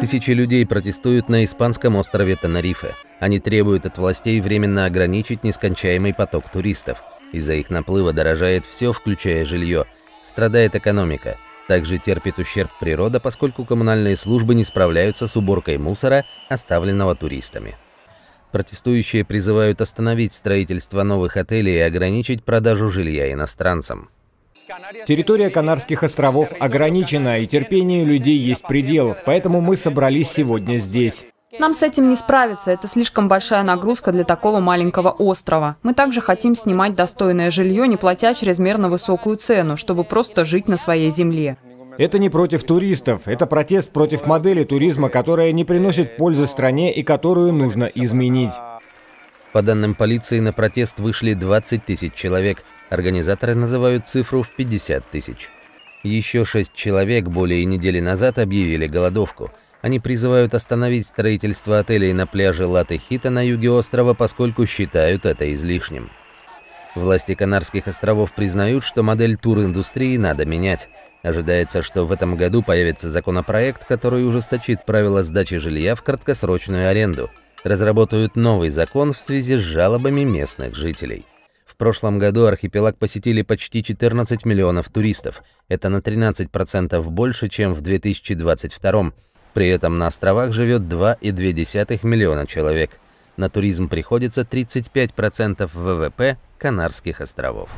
Тысячи людей протестуют на испанском острове Тенерифе. Они требуют от властей временно ограничить нескончаемый поток туристов. Из-за их наплыва дорожает все, включая жилье. Страдает экономика. Также терпит ущерб природа, поскольку коммунальные службы не справляются с уборкой мусора, оставленного туристами. Протестующие призывают остановить строительство новых отелей и ограничить продажу жилья иностранцам. Территория Канарских островов ограничена, и терпению людей есть предел, поэтому мы собрались сегодня здесь. Нам с этим не справиться, это слишком большая нагрузка для такого маленького острова. Мы также хотим снимать достойное жилье, не платя чрезмерно высокую цену, чтобы просто жить на своей земле. Это не против туристов, это протест против модели туризма, которая не приносит пользы стране и которую нужно изменить. По данным полиции, на протест вышли 20 тысяч человек – Организаторы называют цифру в 50 тысяч. Еще шесть человек более недели назад объявили голодовку. Они призывают остановить строительство отелей на пляже Латехита на юге острова, поскольку считают это излишним. Власти Канарских островов признают, что модель туриндустрии надо менять. Ожидается, что в этом году появится законопроект, который ужесточит правила сдачи жилья в краткосрочную аренду. Разработают новый закон в связи с жалобами местных жителей прошлом году архипелаг посетили почти 14 миллионов туристов. Это на 13% больше, чем в 2022. При этом на островах живет 2,2 миллиона человек. На туризм приходится 35% ВВП Канарских островов.